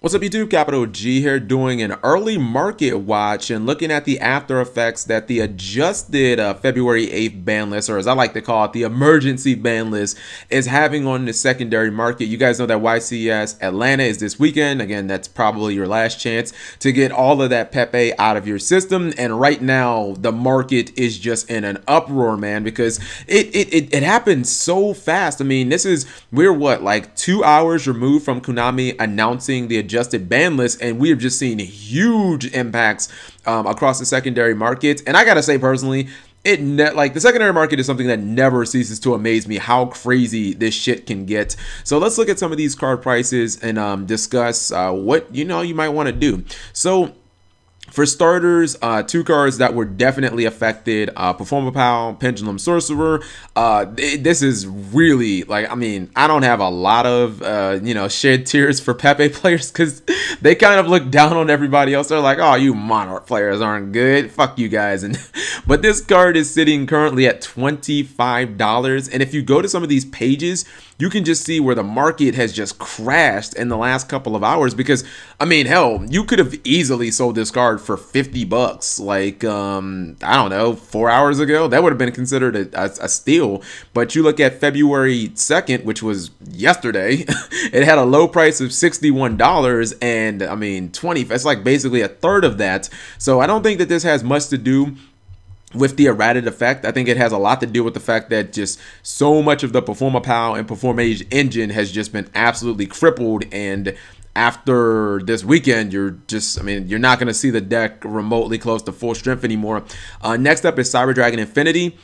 What's up YouTube, Capital G here doing an early market watch and looking at the after effects that the adjusted uh, February 8th ban list, or as I like to call it, the emergency ban list is having on the secondary market. You guys know that YCS Atlanta is this weekend. Again, that's probably your last chance to get all of that Pepe out of your system. And right now the market is just in an uproar, man, because it, it, it, it happened so fast. I mean, this is, we're what, like two hours removed from Konami announcing the adjusted ban list, and we have just seen huge impacts um, across the secondary markets. And I gotta say personally, it net like the secondary market is something that never ceases to amaze me how crazy this shit can get so let's look at some of these card prices and um, discuss uh, what you know you might want to do so for starters, uh, two cards that were definitely affected uh, Performer Pal, Pendulum Sorcerer. Uh, this is really, like, I mean, I don't have a lot of, uh, you know, shed tears for Pepe players because they kind of look down on everybody else. They're like, oh, you Monarch players aren't good. Fuck you guys. And But this card is sitting currently at $25. And if you go to some of these pages, you can just see where the market has just crashed in the last couple of hours because I mean, hell, you could have easily sold this card for 50 bucks like um I don't know, 4 hours ago. That would have been considered a, a, a steal, but you look at February 2nd, which was yesterday, it had a low price of $61 and I mean, 20 it's like basically a third of that. So I don't think that this has much to do with the erratic effect, I think it has a lot to do with the fact that just so much of the Performer Power and Perform Age engine has just been absolutely crippled. And after this weekend, you're just, I mean, you're not going to see the deck remotely close to full strength anymore. Uh, next up is Cyber Dragon Infinity.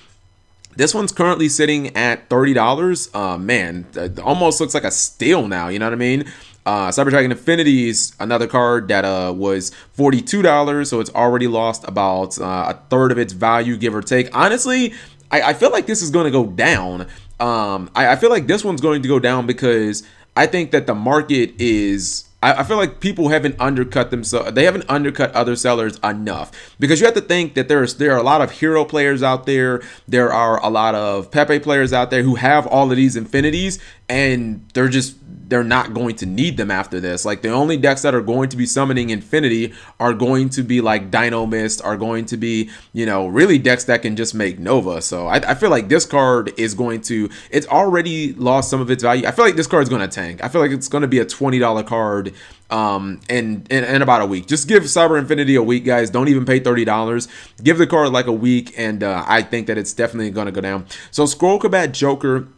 This one's currently sitting at $30. Uh, man, almost looks like a steal now, you know what I mean? Uh, Cyber Dragon Infinity is another card that uh, was $42, so it's already lost about uh, a third of its value, give or take. Honestly, I, I feel like this is going to go down. Um, I, I, feel like this one's going to go down because I think that the market is. I, feel like people haven't undercut themselves. They haven't undercut other sellers enough because you have to think that there's there are a lot of hero players out there. There are a lot of Pepe players out there who have all of these infinities, and they're just they're not going to need them after this. Like the only decks that are going to be summoning Infinity are going to be like Dino Mist, are going to be, you know, really decks that can just make Nova. So I, I feel like this card is going to, it's already lost some of its value. I feel like this card's going to tank. I feel like it's going to be a $20 card um, in, in, in about a week. Just give Cyber Infinity a week, guys. Don't even pay $30. Give the card like a week, and uh, I think that it's definitely going to go down. So Scroll Combat Joker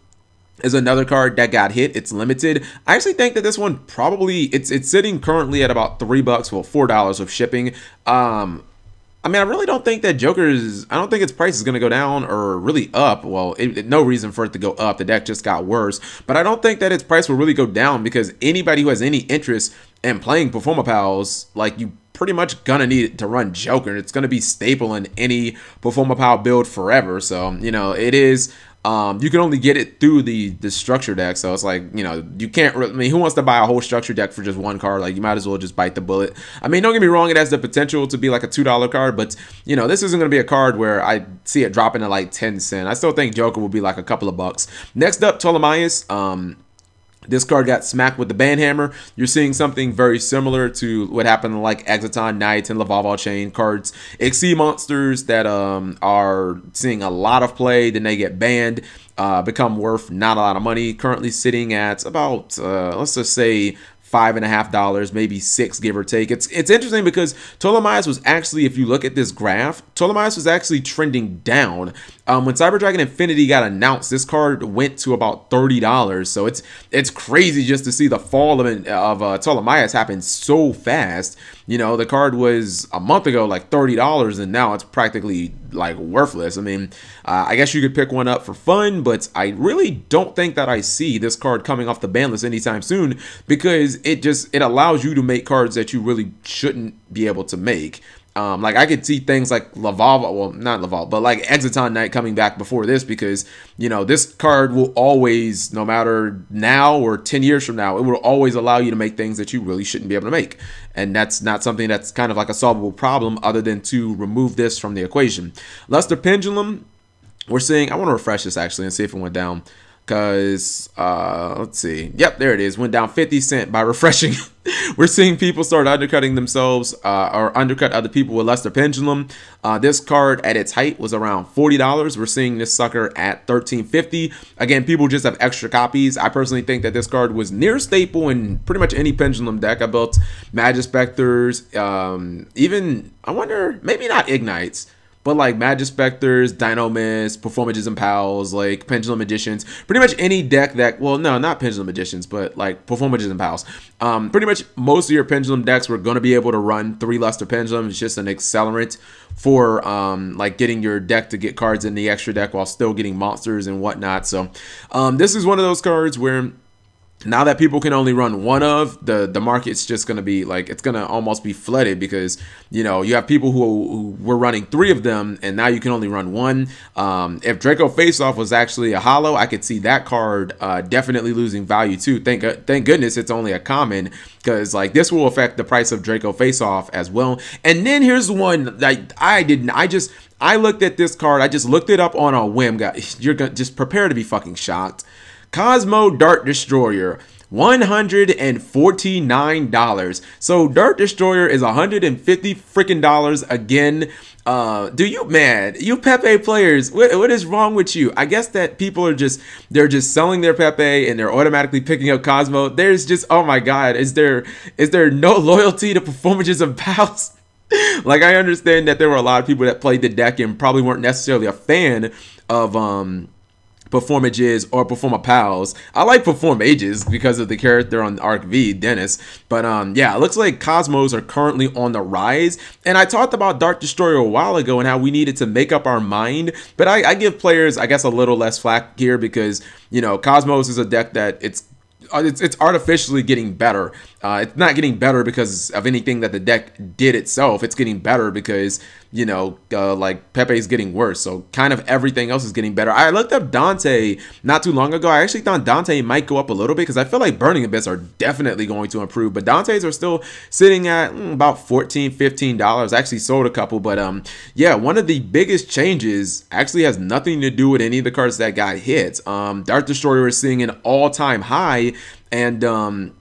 is another card that got hit. It's limited. I actually think that this one probably it's it's sitting currently at about three bucks, well four dollars of shipping. Um, I mean, I really don't think that Joker's. I don't think its price is going to go down or really up. Well, it, it, no reason for it to go up. The deck just got worse. But I don't think that its price will really go down because anybody who has any interest in playing Performer Pals, like you pretty much gonna need it to run Joker. It's gonna be staple in any Performer Pal build forever. So, you know, it is um, you can only get it through the the structure deck, so it's like you know you can't. I mean, who wants to buy a whole structure deck for just one card? Like you might as well just bite the bullet. I mean, don't get me wrong, it has the potential to be like a two dollar card, but you know this isn't going to be a card where I see it dropping to like ten cent. I still think Joker will be like a couple of bucks. Next up, Ptolemaeus. Um, this card got smacked with the banhammer. You're seeing something very similar to what happened like Exiton Knight and Lavava Chain cards. Exceed monsters that um, are seeing a lot of play, then they get banned, uh, become worth not a lot of money. Currently sitting at about, uh, let's just say, five and a half dollars, maybe six, give or take. It's it's interesting because Ptolemaeus was actually, if you look at this graph, Ptolemaeus was actually trending down um, when Cyber Dragon Infinity got announced, this card went to about thirty dollars. So it's it's crazy just to see the fall of of uh, Ptolemaeus happen so fast. You know, the card was a month ago like thirty dollars, and now it's practically like worthless. I mean, uh, I guess you could pick one up for fun, but I really don't think that I see this card coming off the ban list anytime soon because it just it allows you to make cards that you really shouldn't be able to make um, like I could see things like Laval, well, not Laval, but like Exiton Knight coming back before this because you know this card will always, no matter now or ten years from now, it will always allow you to make things that you really shouldn't be able to make, and that's not something that's kind of like a solvable problem other than to remove this from the equation. Luster Pendulum, we're seeing. I want to refresh this actually and see if it went down because uh, let's see. Yep, there it is. Went down fifty cent by refreshing. We're seeing people start undercutting themselves uh, or undercut other people with Lester Pendulum. Uh, this card at its height was around $40. We're seeing this sucker at thirteen fifty. dollars Again, people just have extra copies. I personally think that this card was near staple in pretty much any Pendulum deck. I built Magic Specters, um, even, I wonder, maybe not Ignites. But like Magic Specters, Dynamans, Performages and Pals, like Pendulum Editions, pretty much any deck that, well, no, not Pendulum Editions, but like Performages and Pals. Um, pretty much most of your Pendulum decks were going to be able to run three Luster Pendulum. It's just an accelerant for um, like getting your deck to get cards in the extra deck while still getting monsters and whatnot. So um, this is one of those cards where now that people can only run one of the the market's just going to be like it's going to almost be flooded because you know you have people who, who, were running three of them and now you can only run one um, if draco faceoff was actually a hollow i could see that card uh, definitely losing value too thank uh, thank goodness it's only a common because like this will affect the price of draco faceoff as well and then here's one that i didn't i just i looked at this card i just looked it up on a whim guys you're gonna just prepare to be fucking shocked Cosmo Dart Destroyer. $149. So Dart Destroyer is 150 freaking dollars again. Uh, do you man, you Pepe players, what, what is wrong with you? I guess that people are just they're just selling their Pepe and they're automatically picking up Cosmo. There's just oh my god, is there is there no loyalty to performances of Pals? like I understand that there were a lot of people that played the deck and probably weren't necessarily a fan of um performages or performa pals. I like perform ages because of the character on Arc V, Dennis. But um, yeah, it looks like Cosmos are currently on the rise. And I talked about Dark Destroyer a while ago and how we needed to make up our mind. But I, I give players, I guess, a little less flack here because you know Cosmos is a deck that it's uh, it's, it's artificially getting better uh, it's not getting better because of anything that the deck did itself. It's getting better because, you know, uh, like Pepe's getting worse. So kind of everything else is getting better. I looked up Dante not too long ago. I actually thought Dante might go up a little bit because I feel like Burning Abyss are definitely going to improve. But Dante's are still sitting at mm, about $14, $15. I actually sold a couple. But um, yeah, one of the biggest changes actually has nothing to do with any of the cards that got hit. Um, Dark Destroyer is seeing an all-time high. And um,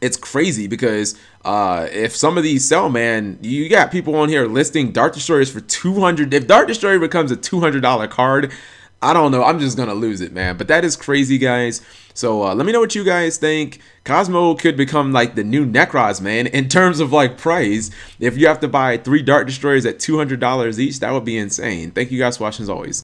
it's crazy because uh, if some of these sell, man, you got people on here listing Dart Destroyers for 200. If Dart Destroyer becomes a $200 card, I don't know. I'm just going to lose it, man. But that is crazy, guys. So uh, let me know what you guys think. Cosmo could become like the new Necroz, man, in terms of like price. If you have to buy three Dart Destroyers at $200 each, that would be insane. Thank you guys for watching as always.